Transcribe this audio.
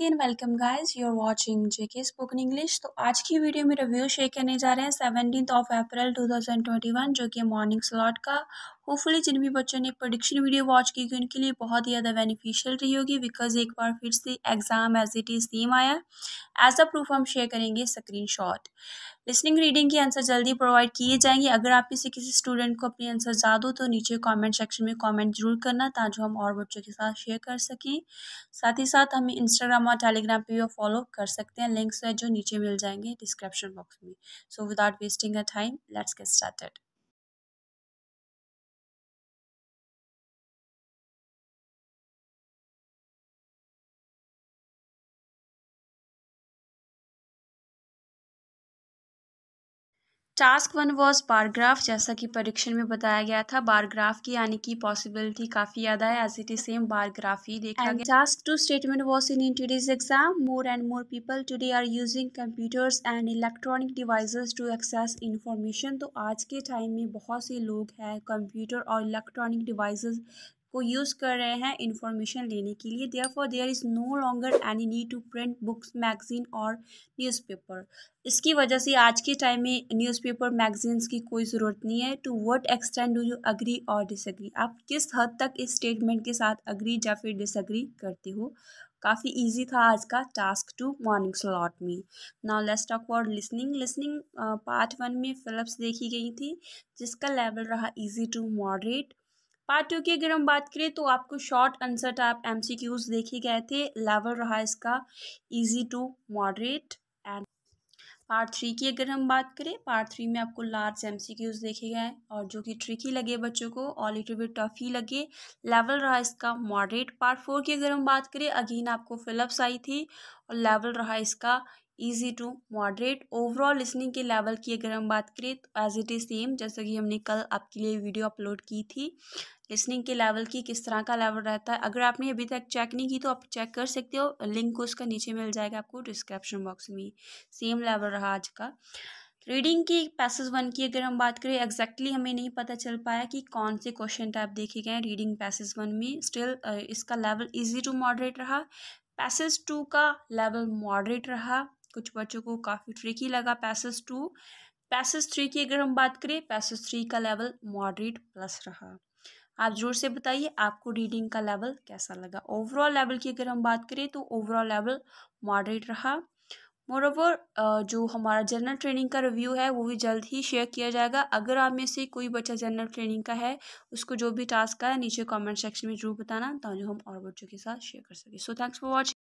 again welcome guys you are watching JK spoken English तो आज की वीडियो में रिव्यू शेयर करने जा रहे हैं सेवनटीन ऑफ अप्रैल 2021 जो कि मॉर्निंग स्लॉट का होपफुली जिन भी बच्चों ने प्रोडिक्शन वीडियो वॉच की गई उनके लिए बहुत ही ज़्यादा बेनिफिशियल रही होगी बिकॉज एक बार फिर से exam as it is same आया एज अ प्रूफ हम शेयर करेंगे स्क्रीन शॉट लिसनिंग रीडिंग के आंसर जल्दी प्रोवाइड किए जाएंगे अगर आप इसे किसी स्टूडेंट को अपने आंसर जा दो तो नीचे कॉमेंट सेक्शन में कॉमेंट जरूर करना ताकि हम और बच्चों के साथ शेयर कर सकें साथ ही साथ हमें इंस्टाग्राम और टेलीग्राम पर भी फॉलो कर सकते हैं लिंक्स है जो नीचे मिल जाएंगे डिस्क्रिप्शन बॉक्स में so without wasting a time let's get started task one was bar graph जैसा कि परीक्षण में बताया गया था बारग्राफ की यानी कि पॉसिबिलिटी काफ़ी ज़्यादा है as it is same bar graph ही देखा गया task two statement was in in today's exam more and more people today are using computers and electronic devices to access information तो आज के टाइम में बहुत से लोग हैं कंप्यूटर और इलेक्ट्रॉनिक डिवाइसेस को यूज़ कर रहे हैं इन्फॉर्मेशन लेने के लिए there for there is no longer any need to print books magazine और न्यूज़पेपर इसकी वजह से आज के टाइम में न्यूज़पेपर मैगजीन्स की कोई ज़रूरत नहीं है to what extent do you agree और डिसअग्री आप किस हद तक इस स्टेटमेंट के साथ अग्री या फिर डिसअग्री करते हो काफ़ी इजी था आज का टास्क टू मॉर्निंग स्लॉट में now let's talk about listening listening part one में फिलिप्स देखी गई थी जिसका लेवल रहा easy to moderate part two की अगर हम बात करें तो आपको short answer type M C Qs देखे गए थे लेवल रहा इसका easy to moderate and part three की अगर हम बात करें पार्ट थ्री में आपको लार्ज एम सी क्यूज देखे गए और जो कि ट्रिकी लगे बच्चों को और लिटिल बिट टफ ही लगे लेवल रहा इसका मॉडरेट पार्ट फोर की अगर हम बात करें अगेन आपको फिलअप्स आई थी और लेवल रहा इसका easy to moderate overall listening के लेवल की अगर हम बात करें तो एज इट इज़ सेम जैसा कि हमने कल आपके लिए वीडियो अपलोड की थी लिसनिंग के लेवल की किस तरह का लेवल रहता है अगर आपने अभी तक चेक नहीं की तो आप चेक कर सकते हो लिंक उसका नीचे मिल जाएगा आपको डिस्क्रिप्शन बॉक्स में सेम लेवल रहा आज का रीडिंग की पैसेज वन की अगर हम बात करें एग्जैक्टली exactly हमें नहीं पता चल पाया कि कौन से क्वेश्चन टाइप देखे गए हैं रीडिंग पैसेज वन में स्टिल इसका लेवल इजी टू मॉडरेट रहा पैसेज टू का लेवल मॉडरेट रहा कुछ बच्चों को काफ़ी ट्रिकी लगा पैसेज टू पैसेज थ्री की अगर हम बात करें पैसेज थ्री का लेवल मॉडरेट प्लस रहा आप ज़ोर से बताइए आपको रीडिंग का लेवल कैसा लगा ओवरऑल लेवल की अगर हम बात करें तो ओवरऑल लेवल मॉडरेट रहा मोर ओवर जो हमारा जनरल ट्रेनिंग का रिव्यू है वो भी जल्द ही शेयर किया जाएगा अगर आप में से कोई बच्चा जनरल ट्रेनिंग का है उसको जो भी टास्क का है नीचे कमेंट सेक्शन में जरूर बताना ताकि हम और बच्चों के साथ शेयर कर सकें सो थैंक्स फॉर वॉचिंग